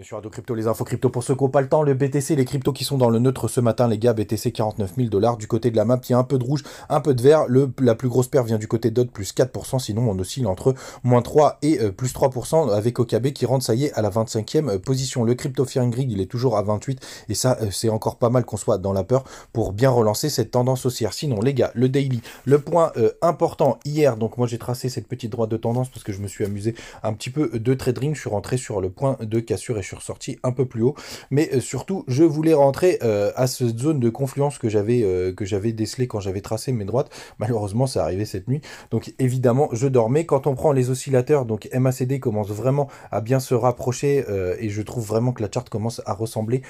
Bien sûr, Crypto, les infos crypto pour ceux qui n'ont pas le temps, le BTC, les cryptos qui sont dans le neutre ce matin, les gars, BTC 49 000 dollars. Du côté de la map, il y a un peu de rouge, un peu de vert. Le, la plus grosse paire vient du côté d'autres, plus 4%. Sinon, on oscille entre moins 3 et euh, plus 3% avec OKB qui rentre, ça y est, à la 25e euh, position. Le crypto fearing grid, il est toujours à 28 et ça, euh, c'est encore pas mal qu'on soit dans la peur pour bien relancer cette tendance haussière. Sinon, les gars, le daily, le point important hier, donc moi j'ai tracé cette petite droite de tendance parce que je me suis amusé un petit peu de trading. Je suis rentré sur le point de cassure et je sur ressorti un peu plus haut. Mais euh, surtout, je voulais rentrer euh, à cette zone de confluence que j'avais euh, que j'avais décelé quand j'avais tracé mes droites. Malheureusement, c'est arrivé cette nuit. Donc évidemment, je dormais. Quand on prend les oscillateurs, donc MACD commence vraiment à bien se rapprocher et je trouve vraiment que la charte commence à ressembler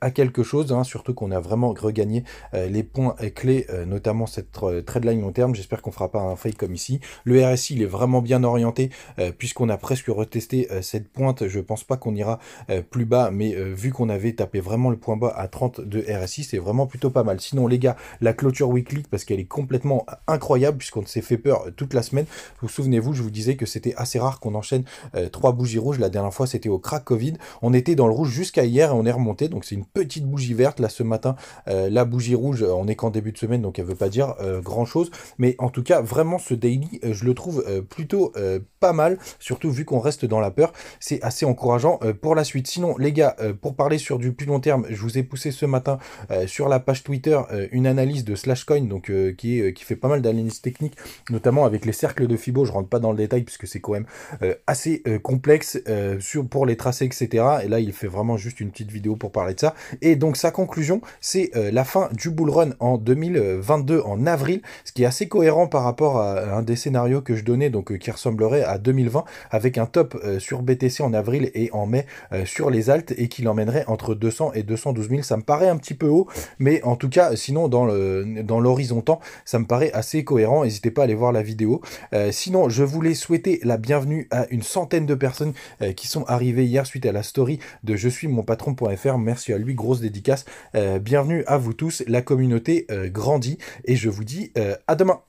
à quelque chose. Hein. surtout qu'on a vraiment regagné les points clés, notamment cette trade line long terme. J'espère qu'on fera pas un fake comme ici. Le RSI, il est vraiment bien orienté puisqu'on a presque retesté cette pointe. Je pense pas qu'on ira euh, plus bas, mais euh, vu qu'on avait tapé vraiment le point bas à 32 RSI, c'est vraiment plutôt pas mal. Sinon les gars, la clôture weekly, parce qu'elle est complètement incroyable, puisqu'on s'est fait peur euh, toute la semaine. Vous souvenez-vous, je vous disais que c'était assez rare qu'on enchaîne trois bougies rouges. La dernière fois, c'était au crack Covid. On était dans le rouge jusqu'à hier et on est remonté. Donc c'est une petite bougie verte. Là, ce matin, la bougie rouge, on est qu'en début de semaine, donc elle veut pas dire grand-chose. Mais en tout cas, vraiment, ce daily, je le trouve plutôt pas mal, surtout vu qu'on reste dans la peur. C'est assez encourageant pour la Sinon, les gars, euh, pour parler sur du plus long terme, je vous ai poussé ce matin euh, sur la page Twitter euh, une analyse de Slashcoin, donc qui, est, qui fait pas mal d'analyses techniques, notamment avec les cercles de Fibo. Je rentre pas dans le détail puisque c'est quand même assez complexe sur, pour les tracés, etc. Et là, il fait vraiment juste une petite vidéo pour parler de ça. Et donc sa conclusion, c'est la fin du bull run en 2022 en avril, ce qui est assez cohérent par rapport à un des scénarios que je donnais, donc qui ressemblerait à 2020 avec un top sur BTC en avril et en mai euh, sur les Altes et qui l'emmènerait entre 200 et 212 000. Ça me paraît un petit peu haut, mais en tout cas, sinon, dans le dans temps, ça me paraît assez cohérent. N'hésitez pas à aller voir la vidéo. Euh, sinon, je voulais souhaiter la bienvenue à une centaine de personnes euh, qui sont arrivées hier suite à la story de je suis mon patron.fr. Merci à lui, grosse dédicace. bienvenue à vous tous. La communauté grandit et je vous dis à demain.